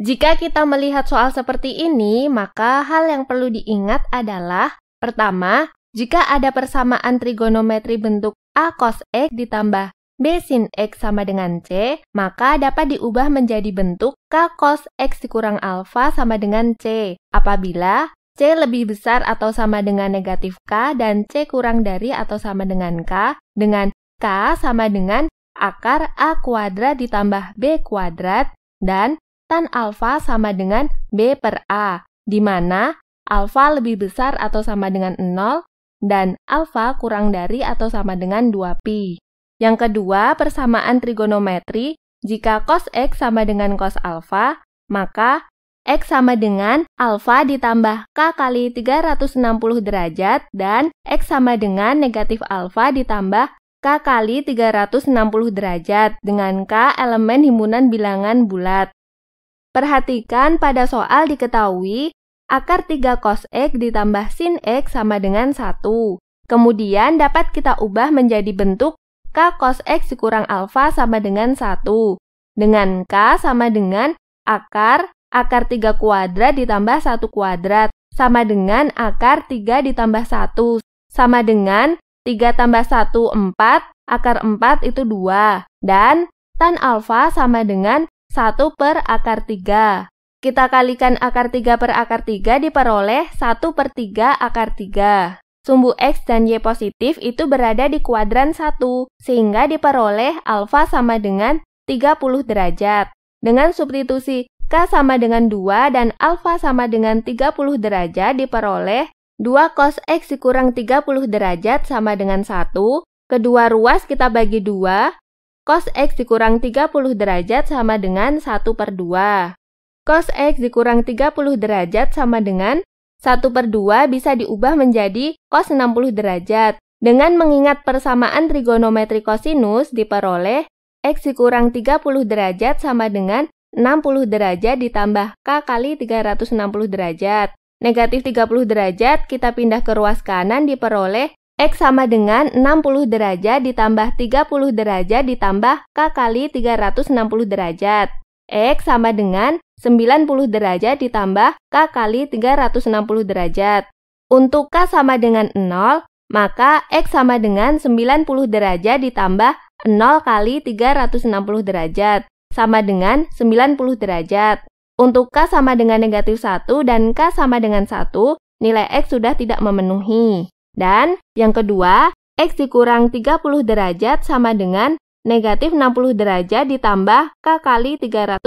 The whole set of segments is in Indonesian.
Jika kita melihat soal seperti ini, maka hal yang perlu diingat adalah pertama, jika ada persamaan trigonometri bentuk A cos X ditambah B sin X sama dengan C, maka dapat diubah menjadi bentuk K cos X dikurang alfa sama dengan C apabila C lebih besar atau sama dengan negatif K dan C kurang dari atau sama dengan K dengan K sama dengan akar A kuadrat ditambah B kuadrat dan tan alfa sama dengan B per A, di mana alfa lebih besar atau sama dengan 0 dan alfa kurang dari atau sama dengan 2pi. Yang kedua, persamaan trigonometri, jika cos X sama dengan cos alfa, maka X sama dengan alfa ditambah K kali 360 derajat dan X sama dengan negatif alfa ditambah K kali 360 derajat dengan K elemen himunan bilangan bulat. Perhatikan pada soal diketahui akar 3 cos X ditambah sin X sama dengan 1. Kemudian dapat kita ubah menjadi bentuk K cos X dikurang alfa sama dengan 1. Dengan K sama dengan akar akar 3 kuadrat ditambah 1 kuadrat sama dengan akar 3 ditambah 1 sama dengan 3 tambah 1, 4, akar 4 itu 2, dan tan alfa sama dengan 1 per akar 3. Kita kalikan akar 3 per akar 3 diperoleh 1 per 3 akar 3. Sumbu X dan Y positif itu berada di kuadran 1, sehingga diperoleh alfa sama dengan 30 derajat. Dengan substitusi K sama dengan 2 dan alfa sama dengan 30 derajat diperoleh 2 cos X dikurang 30 derajat sama dengan 1, kedua ruas kita bagi 2, Cos X dikurang 30 derajat sama dengan 1 per 2. Cos X dikurang 30 derajat sama dengan 1 per 2 bisa diubah menjadi cos 60 derajat. Dengan mengingat persamaan trigonometri kosinus diperoleh X dikurang 30 derajat sama dengan 60 derajat ditambah K kali 360 derajat. Negatif 30 derajat kita pindah ke ruas kanan diperoleh X sama dengan 60 derajat ditambah 30 derajat ditambah K kali 360 derajat. X sama dengan 90 derajat ditambah K kali 360 derajat. Untuk K sama dengan 0, maka X sama dengan 90 derajat ditambah 0 kali 360 derajat, sama dengan 90 derajat. Untuk K sama dengan negatif 1 dan K sama dengan 1, nilai X sudah tidak memenuhi. Dan yang kedua, X dikurang 30 derajat sama dengan negatif 60 derajat ditambah K kali 360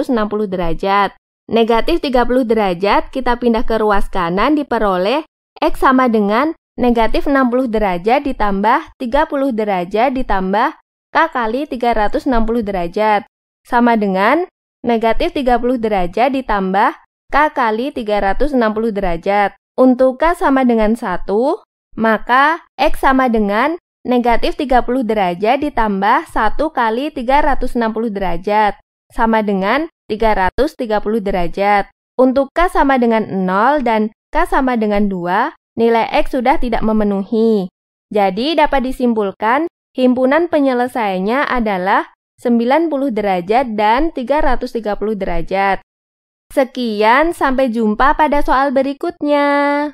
derajat. Negatif 30 derajat kita pindah ke ruas kanan diperoleh X sama dengan negatif 60 derajat ditambah 30 derajat ditambah K kali 360 derajat. Sama dengan negatif 30 derajat ditambah K kali 360 derajat. Untuk K sama dengan 1, maka X sama dengan negatif 30 derajat ditambah 1 kali 360 derajat, sama dengan 330 derajat. Untuk K sama dengan 0 dan K sama dengan 2, nilai X sudah tidak memenuhi. Jadi dapat disimpulkan, himpunan penyelesaiannya adalah 90 derajat dan 330 derajat. Sekian, sampai jumpa pada soal berikutnya.